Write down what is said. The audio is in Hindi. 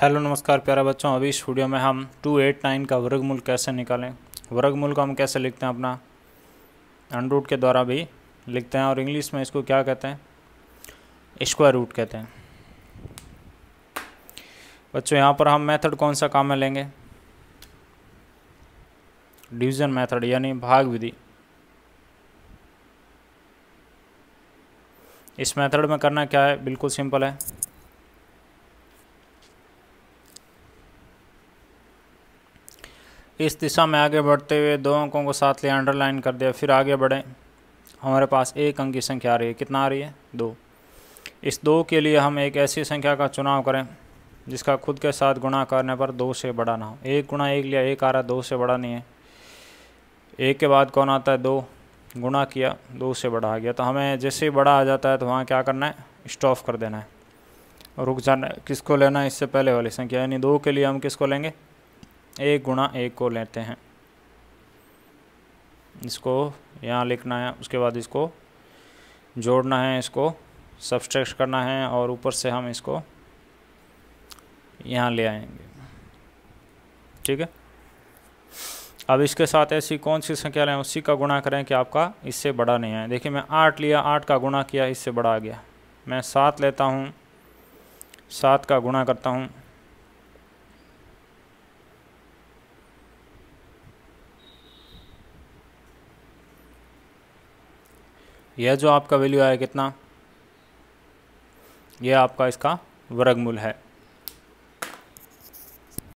हेलो नमस्कार प्यारा बच्चों अभी इस वीडियो में हम टू एट नाइन का वर्गमूल कैसे निकालें वर्गमूल को हम कैसे लिखते हैं अपना अनरूट के द्वारा भी लिखते हैं और इंग्लिश में इसको क्या कहते हैं स्क्वायर रूट कहते हैं बच्चों यहाँ पर हम मेथड कौन सा काम में लेंगे डिवीजन मेथड यानी भाग विधि इस मेथड में करना क्या है बिल्कुल सिंपल है इस दिशा में आगे बढ़ते हुए दो अंकों को साथ ले अंडरलाइन कर दिया फिर आगे बढ़ें हमारे पास एक अंक की संख्या आ रही है कितना आ रही है दो इस दो के लिए हम एक ऐसी संख्या का चुनाव करें जिसका खुद के साथ गुणा करने पर दो से बड़ा ना हो एक गुणा एक लिया एक आ रहा दो से बड़ा नहीं है एक के बाद कौन आता है दो गुणा किया दो से बड़ा आ गया तो हमें जैसे ही बड़ा आ जाता है तो वहाँ क्या करना है स्टॉफ कर देना है रुक जाना किसको लेना है इससे पहले वाली संख्या यानी दो के लिए हम किसको लेंगे एक गुणा एक को लेते हैं इसको यहाँ लिखना है उसके बाद इसको जोड़ना है इसको सब्सट्रैक्ट करना है और ऊपर से हम इसको यहाँ ले आएंगे ठीक है अब इसके साथ ऐसी कौन सी संख्या लें उसी का गुणा करें कि आपका इससे बड़ा नहीं आए देखिए मैं आठ लिया आठ का गुणा किया इससे बड़ा आ गया मैं सात लेता हूँ सात का गुणा करता हूँ यह जो आपका वैल्यू आया कितना यह आपका इसका वर्गमूल है